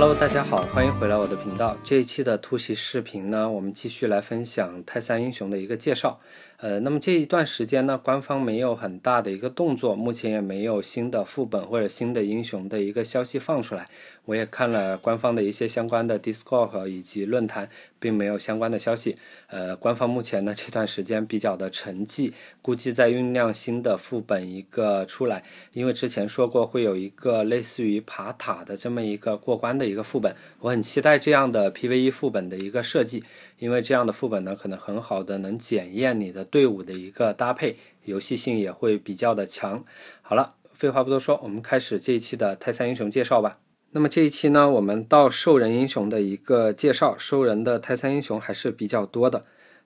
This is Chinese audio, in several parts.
Hello，大家好，欢迎回来我的频道。这一期的突袭视频呢，我们继续来分享泰三英雄的一个介绍。呃，那么这一段时间呢，官方没有很大的一个动作，目前也没有新的副本或者新的英雄的一个消息放出来。我也看了官方的一些相关的 Discord 以及论坛，并没有相关的消息。呃，官方目前呢这段时间比较的沉寂，估计在酝酿新的副本一个出来。因为之前说过会有一个类似于爬塔的这么一个过关的一个副本，我很期待这样的 PVE 副本的一个设计，因为这样的副本呢可能很好的能检验你的队伍的一个搭配，游戏性也会比较的强。好了，废话不多说，我们开始这一期的泰森英雄介绍吧。那么这一期呢，我们到兽人英雄的一个介绍。兽人的泰坦英雄还是比较多的。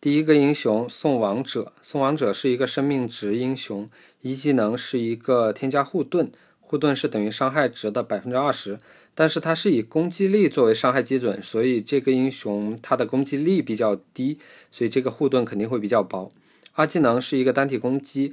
第一个英雄送王者，送王者是一个生命值英雄。一技能是一个添加护盾，护盾是等于伤害值的百分之二十，但是它是以攻击力作为伤害基准，所以这个英雄它的攻击力比较低，所以这个护盾肯定会比较薄。二技能是一个单体攻击，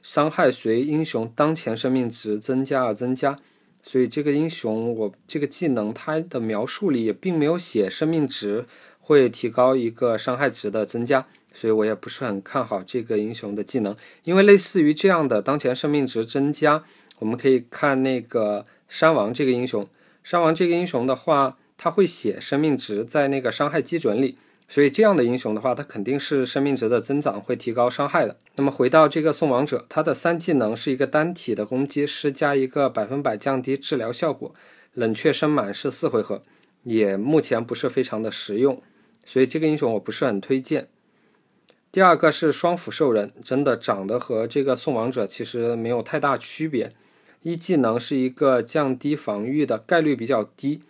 伤害随英雄当前生命值增加而增加。所以这个英雄，我这个技能它的描述里也并没有写生命值会提高一个伤害值的增加，所以我也不是很看好这个英雄的技能。因为类似于这样的当前生命值增加，我们可以看那个山王这个英雄，山王这个英雄的话，他会写生命值在那个伤害基准里。所以这样的英雄的话，他肯定是生命值的增长会提高伤害的。那么回到这个送王者，他的三技能是一个单体的攻击，施加一个百分百降低治疗效果，冷却升满是四回合，也目前不是非常的实用，所以这个英雄我不是很推荐。第二个是双斧兽人，真的长得和这个送王者其实没有太大区别，一技能是一个降低防御的概率比较低。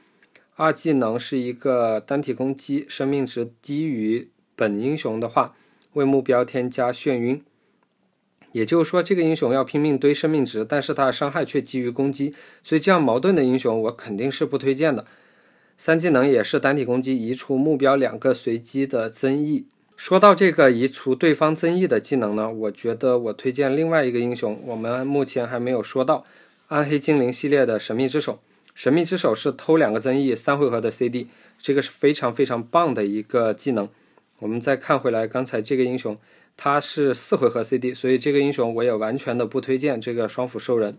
二技能是一个单体攻击，生命值低于本英雄的话，为目标添加眩晕。也就是说，这个英雄要拼命堆生命值，但是他的伤害却基于攻击，所以这样矛盾的英雄我肯定是不推荐的。三技能也是单体攻击，移除目标两个随机的增益。说到这个移除对方增益的技能呢，我觉得我推荐另外一个英雄，我们目前还没有说到暗黑精灵系列的神秘之手。神秘之手是偷两个增益三回合的 CD，这个是非常非常棒的一个技能。我们再看回来，刚才这个英雄他是四回合 CD，所以这个英雄我也完全的不推荐这个双斧兽人。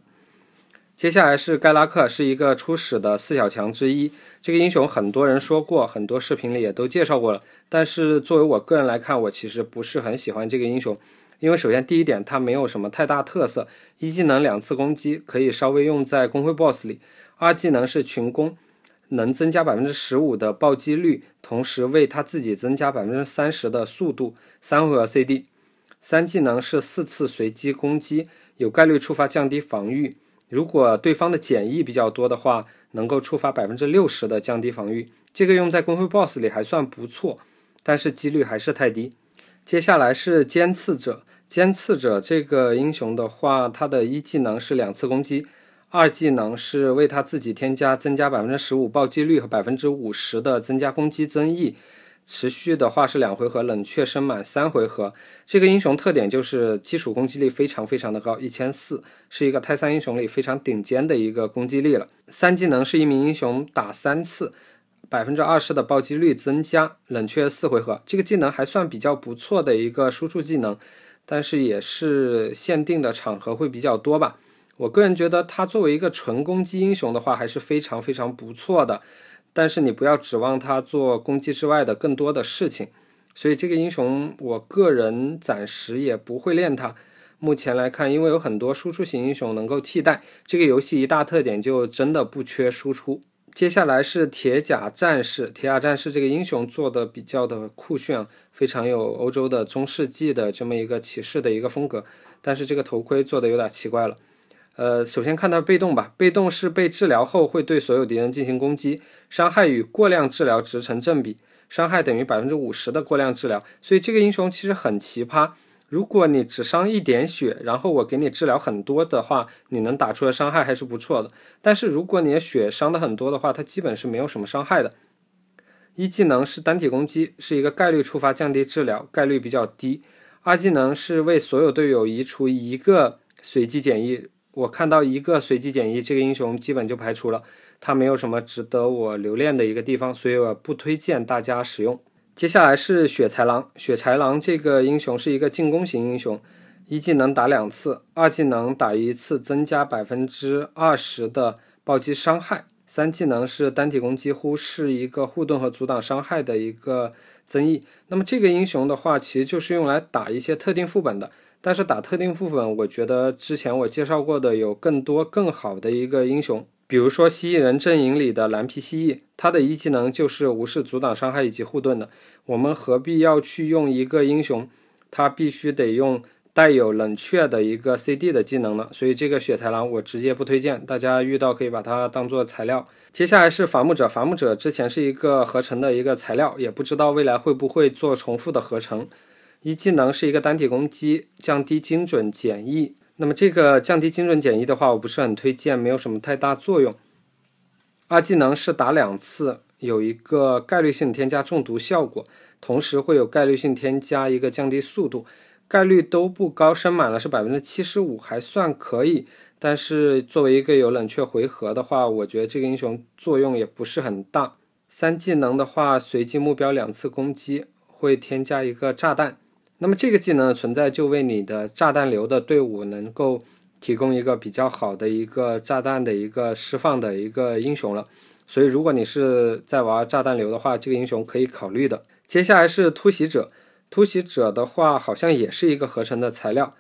接下来是盖拉克，是一个初始的四小强之一。这个英雄很多人说过，很多视频里也都介绍过了。但是作为我个人来看，我其实不是很喜欢这个英雄，因为首先第一点，他没有什么太大特色。一技能两次攻击可以稍微用在公会 BOSS 里。二技能是群攻，能增加百分之十五的暴击率，同时为他自己增加百分之三十的速度，三回合 CD。三技能是四次随机攻击，有概率触发降低防御，如果对方的简易比较多的话，能够触发百分之六十的降低防御，这个用在公会 boss 里还算不错，但是几率还是太低。接下来是尖刺者，尖刺者这个英雄的话，他的一技能是两次攻击。二技能是为他自己添加增加百分之十五暴击率和百分之五十的增加攻击增益，持续的话是两回合冷却升满三回合。这个英雄特点就是基础攻击力非常非常的高，一千四是一个泰三英雄里非常顶尖的一个攻击力了。三技能是一名英雄打三次，百分之二十的暴击率增加，冷却四回合。这个技能还算比较不错的一个输出技能，但是也是限定的场合会比较多吧。我个人觉得他作为一个纯攻击英雄的话，还是非常非常不错的。但是你不要指望他做攻击之外的更多的事情。所以这个英雄，我个人暂时也不会练他。目前来看，因为有很多输出型英雄能够替代。这个游戏一大特点就真的不缺输出。接下来是铁甲战士。铁甲战士这个英雄做的比较的酷炫，非常有欧洲的中世纪的这么一个骑士的一个风格。但是这个头盔做的有点奇怪了。呃，首先看到被动吧。被动是被治疗后会对所有敌人进行攻击，伤害与过量治疗值成正比，伤害等于百分之五十的过量治疗。所以这个英雄其实很奇葩。如果你只伤一点血，然后我给你治疗很多的话，你能打出的伤害还是不错的。但是如果你的血伤的很多的话，它基本是没有什么伤害的。一技能是单体攻击，是一个概率触发降低治疗，概率比较低。二技能是为所有队友移除一个随机减益。我看到一个随机减一，这个英雄基本就排除了，它没有什么值得我留恋的一个地方，所以我不推荐大家使用。接下来是雪豺狼，雪豺狼这个英雄是一个进攻型英雄，一技能打两次，二技能打一次，增加百分之二十的暴击伤害，三技能是单体攻击，忽视一个护盾和阻挡伤害的一个增益。那么这个英雄的话，其实就是用来打一些特定副本的。但是打特定副本，我觉得之前我介绍过的有更多更好的一个英雄，比如说蜥蜴人阵营里的蓝皮蜥蜴，它的一技能就是无视阻挡伤害以及护盾的。我们何必要去用一个英雄，它必须得用带有冷却的一个 CD 的技能呢？所以这个雪豺狼我直接不推荐，大家遇到可以把它当做材料。接下来是伐木者，伐木者之前是一个合成的一个材料，也不知道未来会不会做重复的合成。一技能是一个单体攻击，降低精准减益。那么这个降低精准减益的话，我不是很推荐，没有什么太大作用。二技能是打两次，有一个概率性添加中毒效果，同时会有概率性添加一个降低速度，概率都不高，升满了是百分之七十五，还算可以。但是作为一个有冷却回合的话，我觉得这个英雄作用也不是很大。三技能的话，随机目标两次攻击，会添加一个炸弹。那么这个技能的存在就为你的炸弹流的队伍能够提供一个比较好的一个炸弹的一个释放的一个英雄了。所以如果你是在玩炸弹流的话，这个英雄可以考虑的。接下来是突袭者，突袭者的话好像也是一个合成的材料，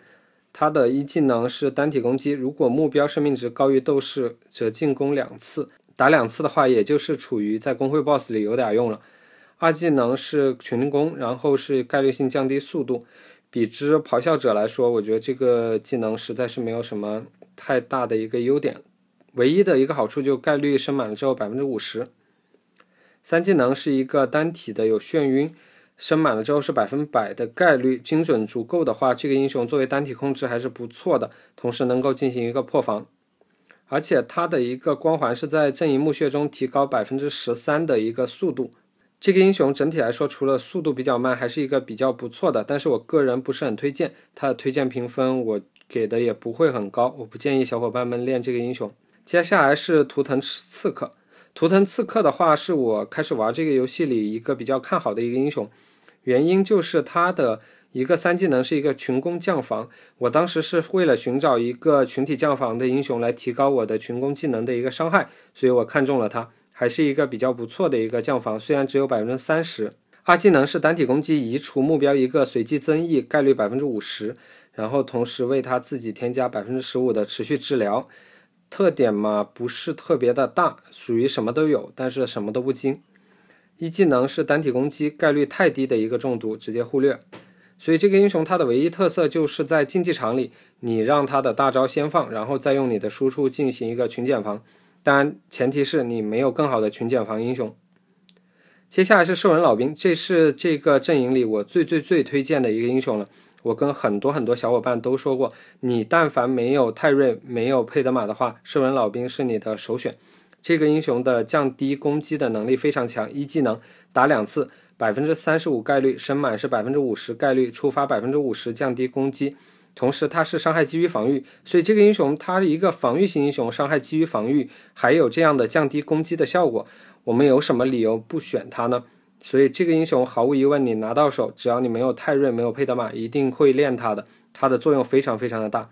它的一技能是单体攻击，如果目标生命值高于斗士，则进攻两次，打两次的话，也就是处于在工会 boss 里有点用了。二技能是群攻，然后是概率性降低速度。比之咆哮者来说，我觉得这个技能实在是没有什么太大的一个优点。唯一的一个好处就概率升满了之后百分之五十。三技能是一个单体的有眩晕，升满了之后是百分百的概率，精准足够的话，这个英雄作为单体控制还是不错的，同时能够进行一个破防。而且它的一个光环是在阵营墓穴中提高百分之十三的一个速度。这个英雄整体来说，除了速度比较慢，还是一个比较不错的。但是我个人不是很推荐，它的推荐评分我给的也不会很高，我不建议小伙伴们练这个英雄。接下来是图腾刺客，图腾刺客的话是我开始玩这个游戏里一个比较看好的一个英雄，原因就是它的一个三技能是一个群攻降防。我当时是为了寻找一个群体降防的英雄来提高我的群攻技能的一个伤害，所以我看中了它。还是一个比较不错的一个降防，虽然只有百分之三十二。技能是单体攻击，移除目标一个随机增益，概率百分之五十，然后同时为他自己添加百分之十五的持续治疗。特点嘛，不是特别的大，属于什么都有，但是什么都不精。一技能是单体攻击，概率太低的一个中毒，直接忽略。所以这个英雄它的唯一特色就是在竞技场里，你让他的大招先放，然后再用你的输出进行一个群减防。当然，前提是你没有更好的群减防英雄。接下来是兽人老兵，这是这个阵营里我最最最推荐的一个英雄了。我跟很多很多小伙伴都说过，你但凡没有泰瑞、没有佩德玛的话，兽人老兵是你的首选。这个英雄的降低攻击的能力非常强，一技能打两次，百分之三十五概率升满是百分之五十概率触发百分之五十降低攻击。同时，他是伤害基于防御，所以这个英雄他是一个防御型英雄，伤害基于防御，还有这样的降低攻击的效果，我们有什么理由不选他呢？所以这个英雄毫无疑问，你拿到手，只要你没有泰瑞，没有佩德玛，一定会练他的，它的作用非常非常的大。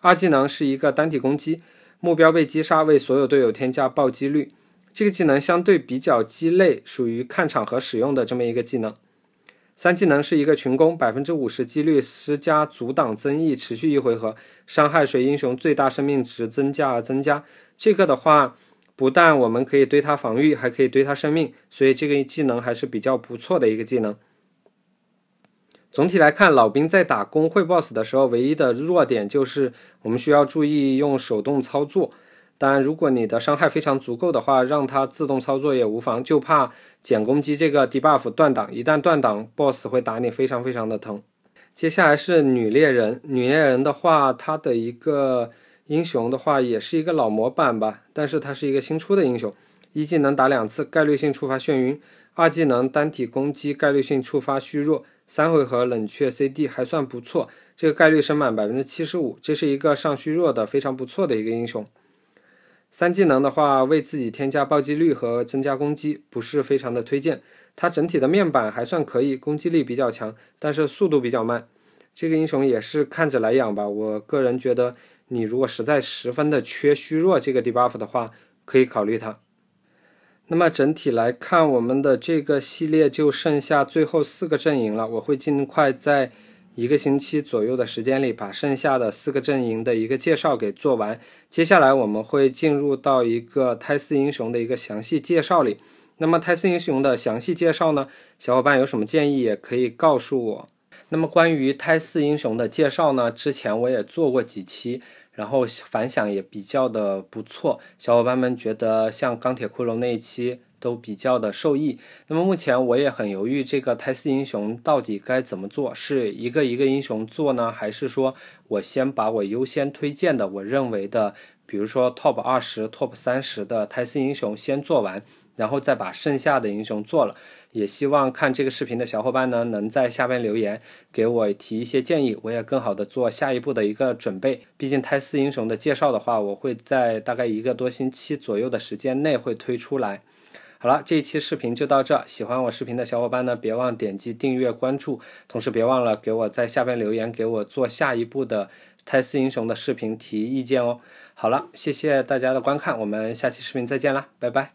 二技能是一个单体攻击，目标被击杀为所有队友添加暴击率，这个技能相对比较鸡肋，属于看场合使用的这么一个技能。三技能是一个群攻，百分之五十几率施加阻挡增益，持续一回合，伤害随英雄最大生命值增加而增加。这个的话，不但我们可以堆他防御，还可以堆他生命，所以这个技能还是比较不错的一个技能。总体来看，老兵在打工会 boss 的时候，唯一的弱点就是我们需要注意用手动操作。当然，如果你的伤害非常足够的话，让它自动操作也无妨，就怕减攻击这个 debuff 断档，一旦断档，boss 会打你非常非常的疼。接下来是女猎人，女猎人的话，它的一个英雄的话，也是一个老模板吧，但是它是一个新出的英雄，一技能打两次概率性触发眩晕，二技能单体攻击概率性触发虚弱，三回合冷却 CD 还算不错，这个概率升满百分之七十五，这是一个上虚弱的非常不错的一个英雄。三技能的话，为自己添加暴击率和增加攻击，不是非常的推荐。它整体的面板还算可以，攻击力比较强，但是速度比较慢。这个英雄也是看着来养吧，我个人觉得，你如果实在十分的缺虚弱这个 debuff 的话，可以考虑它。那么整体来看，我们的这个系列就剩下最后四个阵营了，我会尽快在。一个星期左右的时间里，把剩下的四个阵营的一个介绍给做完。接下来我们会进入到一个泰四英雄的一个详细介绍里。那么泰四英雄的详细介绍呢？小伙伴有什么建议也可以告诉我。那么关于泰四英雄的介绍呢？之前我也做过几期，然后反响也比较的不错。小伙伴们觉得像钢铁骷髅那一期。都比较的受益。那么目前我也很犹豫，这个泰斯英雄到底该怎么做？是一个一个英雄做呢，还是说我先把我优先推荐的，我认为的，比如说 top 二十、top 三十的泰斯英雄先做完，然后再把剩下的英雄做了。也希望看这个视频的小伙伴呢，能在下面留言给我提一些建议，我也更好的做下一步的一个准备。毕竟泰斯英雄的介绍的话，我会在大概一个多星期左右的时间内会推出来。好了，这一期视频就到这。喜欢我视频的小伙伴呢，别忘点击订阅关注，同时别忘了给我在下边留言，给我做下一步的《泰斯英雄》的视频提意见哦。好了，谢谢大家的观看，我们下期视频再见啦，拜拜。